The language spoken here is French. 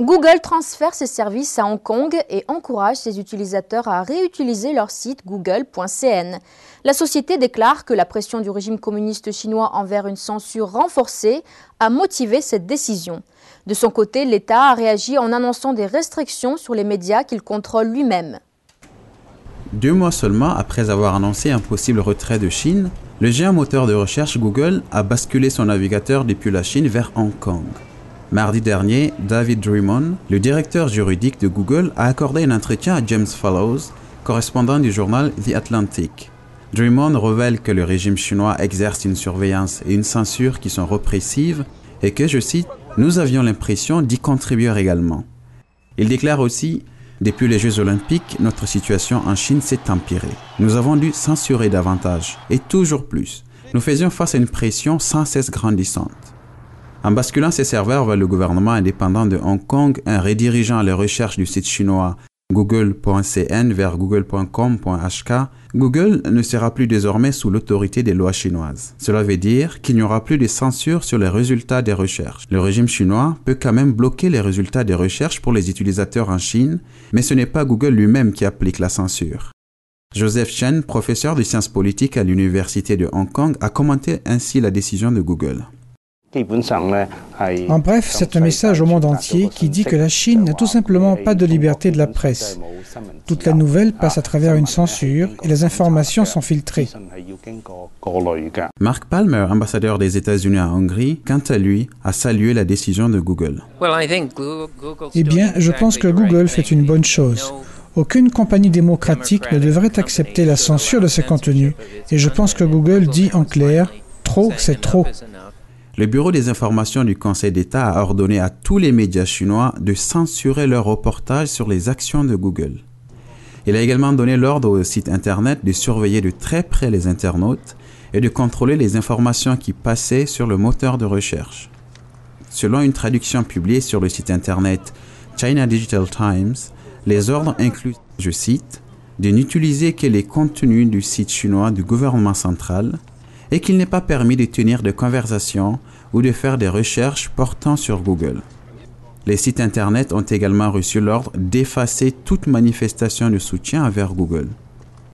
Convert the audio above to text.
Google transfère ses services à Hong Kong et encourage ses utilisateurs à réutiliser leur site google.cn. La société déclare que la pression du régime communiste chinois envers une censure renforcée a motivé cette décision. De son côté, l'État a réagi en annonçant des restrictions sur les médias qu'il contrôle lui-même. Deux mois seulement après avoir annoncé un possible retrait de Chine, le géant moteur de recherche Google a basculé son navigateur depuis la Chine vers Hong Kong. Mardi dernier, David Drummond, le directeur juridique de Google, a accordé un entretien à James Fallows, correspondant du journal The Atlantic. Drummond révèle que le régime chinois exerce une surveillance et une censure qui sont repressives et que, je cite, nous avions l'impression d'y contribuer également. Il déclare aussi depuis les Jeux olympiques, notre situation en Chine s'est empirée. Nous avons dû censurer davantage, et toujours plus. Nous faisions face à une pression sans cesse grandissante. En basculant ses serveurs vers le gouvernement indépendant de Hong Kong, en redirigeant les recherches du site chinois google.cn vers google.com.hk, Google ne sera plus désormais sous l'autorité des lois chinoises. Cela veut dire qu'il n'y aura plus de censure sur les résultats des recherches. Le régime chinois peut quand même bloquer les résultats des recherches pour les utilisateurs en Chine, mais ce n'est pas Google lui-même qui applique la censure. Joseph Chen, professeur de sciences politiques à l'Université de Hong Kong, a commenté ainsi la décision de Google. En bref, c'est un message au monde entier qui dit que la Chine n'a tout simplement pas de liberté de la presse. Toute la nouvelle passe à travers une censure et les informations sont filtrées. Mark Palmer, ambassadeur des États-Unis à Hongrie, quant à lui, a salué la décision de Google. Eh bien, je pense que Google fait une bonne chose. Aucune compagnie démocratique ne devrait accepter la censure de ses contenus. Et je pense que Google dit en clair, trop, c'est trop le Bureau des informations du Conseil d'État a ordonné à tous les médias chinois de censurer leurs reportages sur les actions de Google. Il a également donné l'ordre au site Internet de surveiller de très près les internautes et de contrôler les informations qui passaient sur le moteur de recherche. Selon une traduction publiée sur le site Internet China Digital Times, les ordres incluent, je cite, de n'utiliser que les contenus du site chinois du gouvernement central, et qu'il n'est pas permis de tenir de conversations ou de faire des recherches portant sur Google. Les sites Internet ont également reçu l'ordre d'effacer toute manifestation de soutien envers Google.